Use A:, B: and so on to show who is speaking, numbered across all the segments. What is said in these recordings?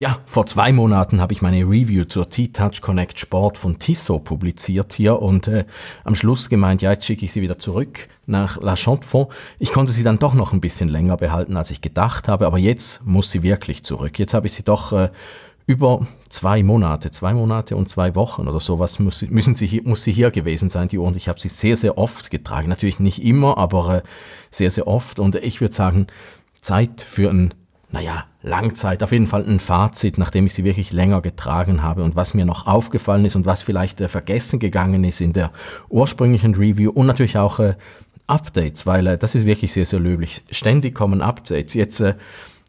A: Ja, vor zwei Monaten habe ich meine Review zur T-Touch Connect Sport von Tissot publiziert hier und äh, am Schluss gemeint, ja, jetzt schicke ich sie wieder zurück nach La chaux Ich konnte sie dann doch noch ein bisschen länger behalten, als ich gedacht habe, aber jetzt muss sie wirklich zurück. Jetzt habe ich sie doch äh, über zwei Monate, zwei Monate und zwei Wochen oder sowas muss, müssen sie hier, muss sie hier gewesen sein, die Uhr. Und ich habe sie sehr, sehr oft getragen. Natürlich nicht immer, aber äh, sehr, sehr oft. Und ich würde sagen, Zeit für ein, naja, Langzeit, auf jeden Fall ein Fazit, nachdem ich sie wirklich länger getragen habe und was mir noch aufgefallen ist und was vielleicht äh, vergessen gegangen ist in der ursprünglichen Review und natürlich auch äh, Updates, weil äh, das ist wirklich sehr, sehr löblich. Ständig kommen Updates. Jetzt, äh,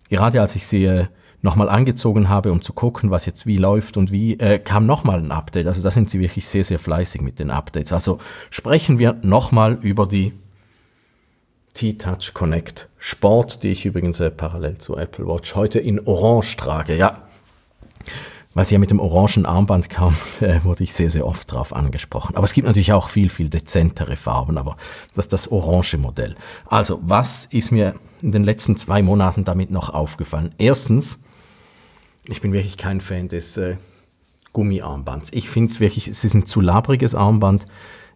A: gerade als ich sie äh, nochmal angezogen habe, um zu gucken, was jetzt wie läuft und wie, äh, kam nochmal ein Update. Also da sind sie wirklich sehr, sehr fleißig mit den Updates. Also sprechen wir nochmal über die T-Touch Connect Sport, die ich übrigens äh, parallel zur Apple Watch heute in Orange trage. Ja, weil sie ja mit dem orangen Armband kam, äh, wurde ich sehr, sehr oft darauf angesprochen. Aber es gibt natürlich auch viel, viel dezentere Farben, aber das ist das orange Modell. Also, was ist mir in den letzten zwei Monaten damit noch aufgefallen? Erstens, ich bin wirklich kein Fan des äh, Gummiarmbands. Ich finde es wirklich, es ist ein zu labriges Armband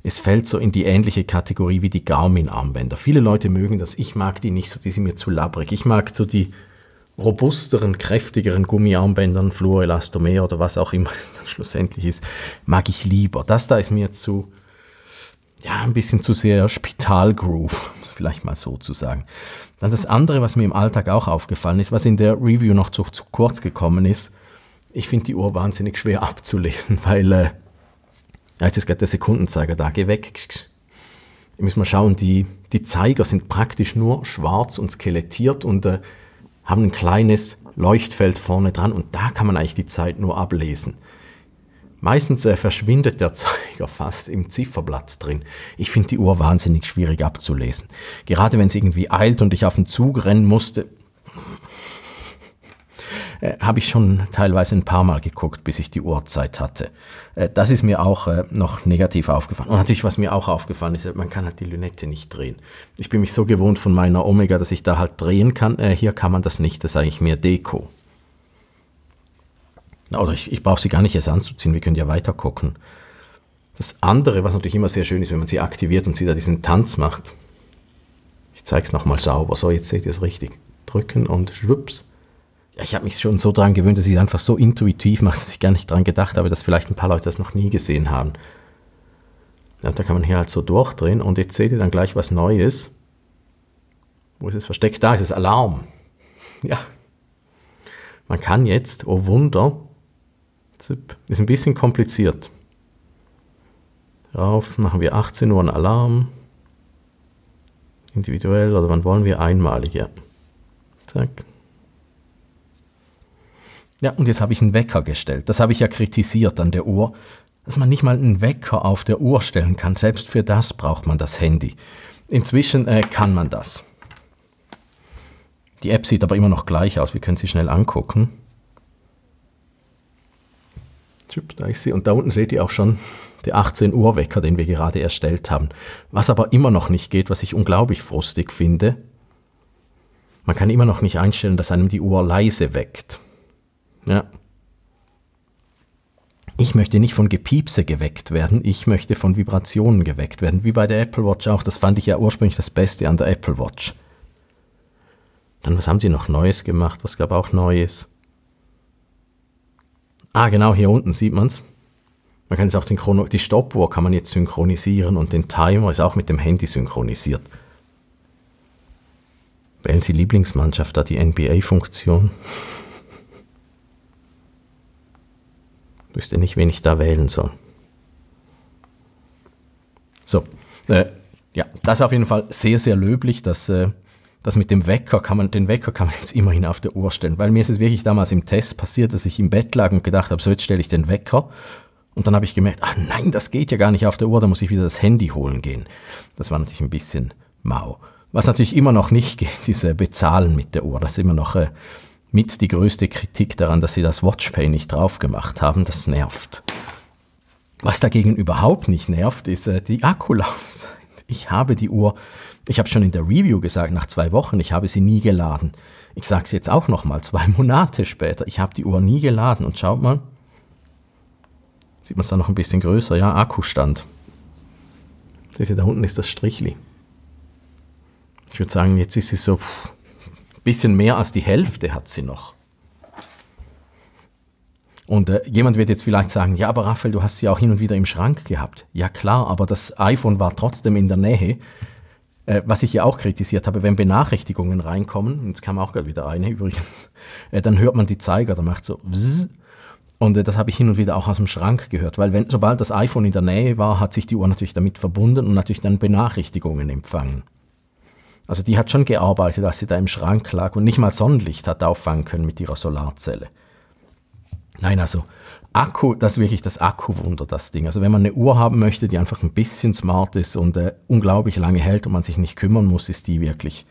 A: es fällt so in die ähnliche Kategorie wie die Garmin-Armbänder. Viele Leute mögen das, ich mag die nicht so, die sind mir zu labbrig. Ich mag so die robusteren, kräftigeren Gummiarmbändern, Fluorelastomer oder was auch immer es dann schlussendlich ist, mag ich lieber. Das da ist mir zu, ja, ein bisschen zu sehr Spitalgroove, vielleicht mal so zu sagen. Dann das andere, was mir im Alltag auch aufgefallen ist, was in der Review noch zu, zu kurz gekommen ist, ich finde die Uhr wahnsinnig schwer abzulesen, weil äh, ja, jetzt ist gerade der Sekundenzeiger da, geh weg. Ihr müsst mal schauen, die, die Zeiger sind praktisch nur schwarz und skelettiert und äh, haben ein kleines Leuchtfeld vorne dran und da kann man eigentlich die Zeit nur ablesen. Meistens äh, verschwindet der Zeiger fast im Zifferblatt drin. Ich finde die Uhr wahnsinnig schwierig abzulesen. Gerade wenn es irgendwie eilt und ich auf den Zug rennen musste, äh, habe ich schon teilweise ein paar Mal geguckt, bis ich die Uhrzeit hatte. Äh, das ist mir auch äh, noch negativ aufgefallen. Und natürlich, was mir auch aufgefallen ist, äh, man kann halt die Lünette nicht drehen. Ich bin mich so gewohnt von meiner Omega, dass ich da halt drehen kann. Äh, hier kann man das nicht, das ist eigentlich mehr Deko. Oder ich, ich brauche sie gar nicht erst anzuziehen, wir können ja weiter gucken. Das andere, was natürlich immer sehr schön ist, wenn man sie aktiviert und sie da diesen Tanz macht. Ich zeige es nochmal sauber. So, jetzt seht ihr es richtig. Drücken und schwupps ich habe mich schon so daran gewöhnt, dass ich es einfach so intuitiv mache, dass ich gar nicht daran gedacht habe, dass vielleicht ein paar Leute das noch nie gesehen haben. Und da kann man hier halt so durchdrehen und jetzt seht ihr dann gleich was Neues. Wo ist es versteckt? Da ist es Alarm. Ja. Man kann jetzt, oh Wunder, zip, ist ein bisschen kompliziert. Rauf, machen wir 18 Uhr einen Alarm. Individuell oder wann wollen wir einmalig, ja. Zack, ja, und jetzt habe ich einen Wecker gestellt. Das habe ich ja kritisiert an der Uhr, dass man nicht mal einen Wecker auf der Uhr stellen kann. Selbst für das braucht man das Handy. Inzwischen äh, kann man das. Die App sieht aber immer noch gleich aus. Wir können sie schnell angucken. Da ist sie. Und da unten seht ihr auch schon den 18 Uhr Wecker, den wir gerade erstellt haben. Was aber immer noch nicht geht, was ich unglaublich frustig finde. Man kann immer noch nicht einstellen, dass einem die Uhr leise weckt. Ja. Ich möchte nicht von Gepiepse geweckt werden, ich möchte von Vibrationen geweckt werden, wie bei der Apple Watch auch. Das fand ich ja ursprünglich das Beste an der Apple Watch. Dann, was haben sie noch Neues gemacht? Was gab auch Neues? Ah, genau, hier unten sieht man es. Man kann jetzt auch den Chrono die Stoppuhr kann man jetzt synchronisieren und den Timer ist auch mit dem Handy synchronisiert. Wählen Sie Lieblingsmannschaft da die NBA-Funktion? Wüsste nicht, wen ich da wählen soll. So, äh, ja, das ist auf jeden Fall sehr, sehr löblich, dass äh, das mit dem Wecker kann man, den Wecker kann man jetzt immerhin auf der Uhr stellen, weil mir ist es wirklich damals im Test passiert, dass ich im Bett lag und gedacht habe, so jetzt stelle ich den Wecker und dann habe ich gemerkt, ach nein, das geht ja gar nicht auf der Uhr, da muss ich wieder das Handy holen gehen. Das war natürlich ein bisschen mau. Was natürlich immer noch nicht geht, ist äh, bezahlen mit der Uhr. Das ist immer noch äh, mit die größte Kritik daran, dass sie das Watchpay nicht drauf gemacht haben. Das nervt. Was dagegen überhaupt nicht nervt, ist äh, die Akkulaufzeit. Ich habe die Uhr, ich habe schon in der Review gesagt, nach zwei Wochen, ich habe sie nie geladen. Ich sage es jetzt auch nochmal, zwei Monate später, ich habe die Uhr nie geladen. Und schaut mal, sieht man es da noch ein bisschen größer, ja, Akkustand. Seht ihr, da unten ist das Strichli. Ich würde sagen, jetzt ist sie so bisschen mehr als die Hälfte hat sie noch. Und äh, jemand wird jetzt vielleicht sagen, ja, aber Raphael, du hast sie auch hin und wieder im Schrank gehabt. Ja klar, aber das iPhone war trotzdem in der Nähe. Äh, was ich ja auch kritisiert habe, wenn Benachrichtigungen reinkommen, jetzt kam auch gerade wieder eine übrigens, äh, dann hört man die Zeiger, der macht so Vzz. Und äh, das habe ich hin und wieder auch aus dem Schrank gehört, weil wenn, sobald das iPhone in der Nähe war, hat sich die Uhr natürlich damit verbunden und natürlich dann Benachrichtigungen empfangen. Also die hat schon gearbeitet, als sie da im Schrank lag und nicht mal Sonnenlicht hat auffangen können mit ihrer Solarzelle. Nein, also Akku, das ist wirklich das Akkuwunder, das Ding. Also wenn man eine Uhr haben möchte, die einfach ein bisschen smart ist und äh, unglaublich lange hält und man sich nicht kümmern muss, ist die wirklich.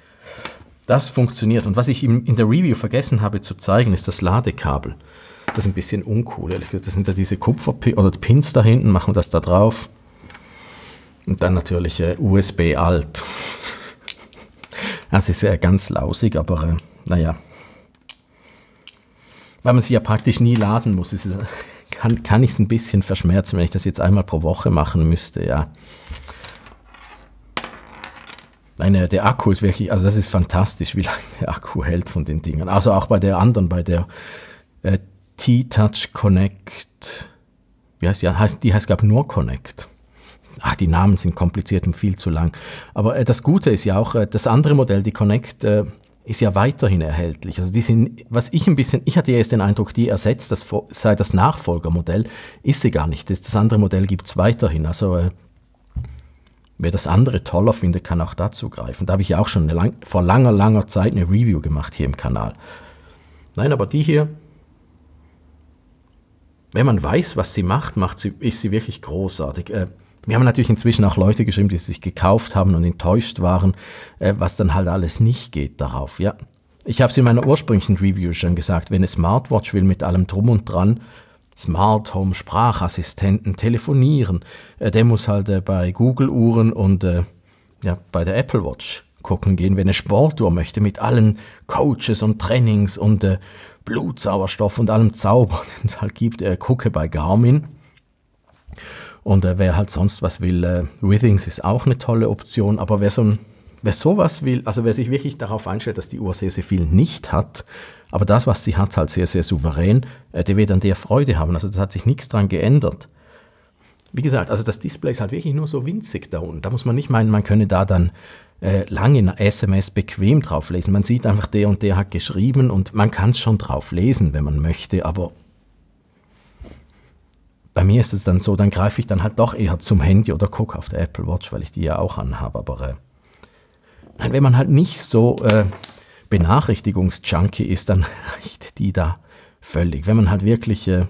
A: Das funktioniert. Und was ich in der Review vergessen habe zu zeigen, ist das Ladekabel. Das ist ein bisschen uncool, ehrlich gesagt. Das sind ja diese Kupferpins oder Pins da hinten, machen wir das da drauf. Und dann natürlich äh, USB-Alt. Es ist ja äh, ganz lausig, aber äh, naja. Weil man sie ja praktisch nie laden muss, es, kann, kann ich es ein bisschen verschmerzen, wenn ich das jetzt einmal pro Woche machen müsste, ja. Nein, äh, der Akku ist wirklich, also das ist fantastisch, wie lange der Akku hält von den Dingern. Also auch bei der anderen, bei der äh, T-Touch Connect, wie heißt die? Heißt, die heißt, glaube nur Connect ach, die Namen sind kompliziert und viel zu lang. Aber äh, das Gute ist ja auch, äh, das andere Modell, die Connect, äh, ist ja weiterhin erhältlich. Also die sind, was ich ein bisschen, ich hatte ja erst den Eindruck, die ersetzt das, sei das Nachfolgermodell, ist sie gar nicht. Das, das andere Modell gibt es weiterhin. Also äh, wer das andere toller findet, kann auch dazu greifen. Da habe ich ja auch schon lang, vor langer, langer Zeit eine Review gemacht hier im Kanal. Nein, aber die hier, wenn man weiß, was sie macht, macht sie, ist sie wirklich großartig. Äh, wir haben natürlich inzwischen auch Leute geschrieben, die sich gekauft haben und enttäuscht waren, äh, was dann halt alles nicht geht darauf, ja. Ich habe es in meiner ursprünglichen Review schon gesagt, wenn eine Smartwatch will mit allem drum und dran, Smart Home, Sprachassistenten, telefonieren, äh, der muss halt äh, bei Google Uhren und äh, ja, bei der Apple Watch gucken gehen, wenn eine Sportuhr möchte, mit allen Coaches und Trainings und äh, Blutsauerstoff und allem Zauber, den es halt gibt, äh, gucke bei Garmin. Und äh, wer halt sonst was will, äh, Withings ist auch eine tolle Option, aber wer so ein Wer sowas will, also wer sich wirklich darauf einstellt, dass die Uhr sehr, sehr viel nicht hat, aber das, was sie hat, halt sehr, sehr souverän, äh, der wird an der Freude haben. Also da hat sich nichts dran geändert. Wie gesagt, also das Display ist halt wirklich nur so winzig da unten. Da muss man nicht meinen, man könne da dann äh, lange SMS bequem drauf lesen. Man sieht einfach, der und der hat geschrieben und man kann es schon drauf lesen, wenn man möchte, aber bei mir ist es dann so, dann greife ich dann halt doch eher zum Handy oder gucke auf der Apple Watch, weil ich die ja auch anhabe. Aber äh, wenn man halt nicht so äh, Benachrichtigungsjunkie ist, dann reicht die da völlig. Wenn man halt wirklich. Äh,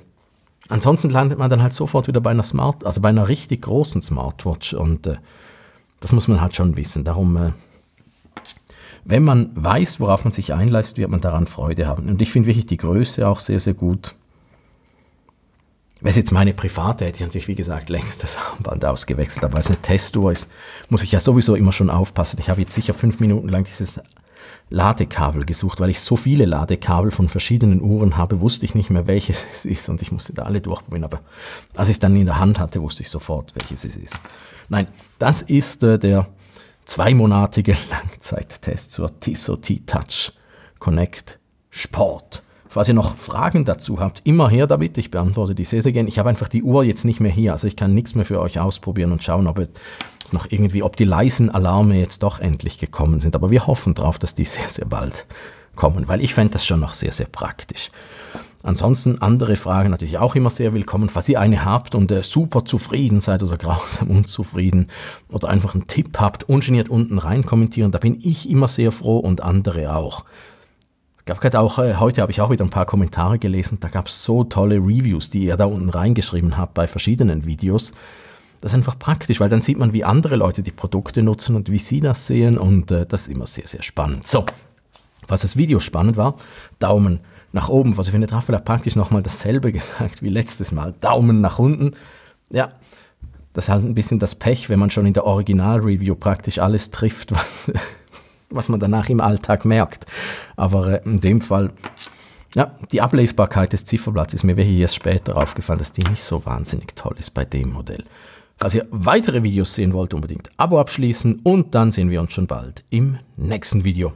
A: ansonsten landet man dann halt sofort wieder bei einer Smart, also bei einer richtig großen Smartwatch. Und äh, das muss man halt schon wissen. Darum äh, wenn man weiß, worauf man sich einlässt, wird man daran Freude haben. Und ich finde wirklich die Größe auch sehr, sehr gut. Wäre es jetzt meine private, hätte ich natürlich, wie gesagt, längst das Armband ausgewechselt. Aber weil es eine Testuhr ist, muss ich ja sowieso immer schon aufpassen. Ich habe jetzt sicher fünf Minuten lang dieses Ladekabel gesucht, weil ich so viele Ladekabel von verschiedenen Uhren habe, wusste ich nicht mehr, welches es ist und ich musste da alle durchprobieren. Aber als ich es dann in der Hand hatte, wusste ich sofort, welches es ist. Nein, das ist äh, der zweimonatige Langzeittest zur Tissot T-Touch Connect Sport. Falls ihr noch Fragen dazu habt, immer her damit. Ich beantworte die sehr, sehr gerne. Ich habe einfach die Uhr jetzt nicht mehr hier. Also ich kann nichts mehr für euch ausprobieren und schauen, ob es noch irgendwie, ob die leisen Alarme jetzt doch endlich gekommen sind. Aber wir hoffen drauf, dass die sehr, sehr bald kommen, weil ich fände das schon noch sehr, sehr praktisch. Ansonsten andere Fragen natürlich auch immer sehr willkommen. Falls ihr eine habt und äh, super zufrieden seid oder grausam unzufrieden oder einfach einen Tipp habt, ungeniert unten rein kommentieren, da bin ich immer sehr froh und andere auch gab gerade auch, äh, heute habe ich auch wieder ein paar Kommentare gelesen, da gab es so tolle Reviews, die ihr da unten reingeschrieben habt bei verschiedenen Videos. Das ist einfach praktisch, weil dann sieht man, wie andere Leute die Produkte nutzen und wie sie das sehen und äh, das ist immer sehr, sehr spannend. So, was das Video spannend war, Daumen nach oben. Was ich finde, Raphael hat praktisch nochmal dasselbe gesagt wie letztes Mal. Daumen nach unten. Ja, das ist halt ein bisschen das Pech, wenn man schon in der Original-Review praktisch alles trifft, was was man danach im Alltag merkt. Aber äh, in dem Fall, ja, die Ablesbarkeit des Zifferblatts ist mir wirklich erst später aufgefallen, dass die nicht so wahnsinnig toll ist bei dem Modell. Falls ihr weitere Videos sehen wollt, unbedingt Abo abschließen und dann sehen wir uns schon bald im nächsten Video.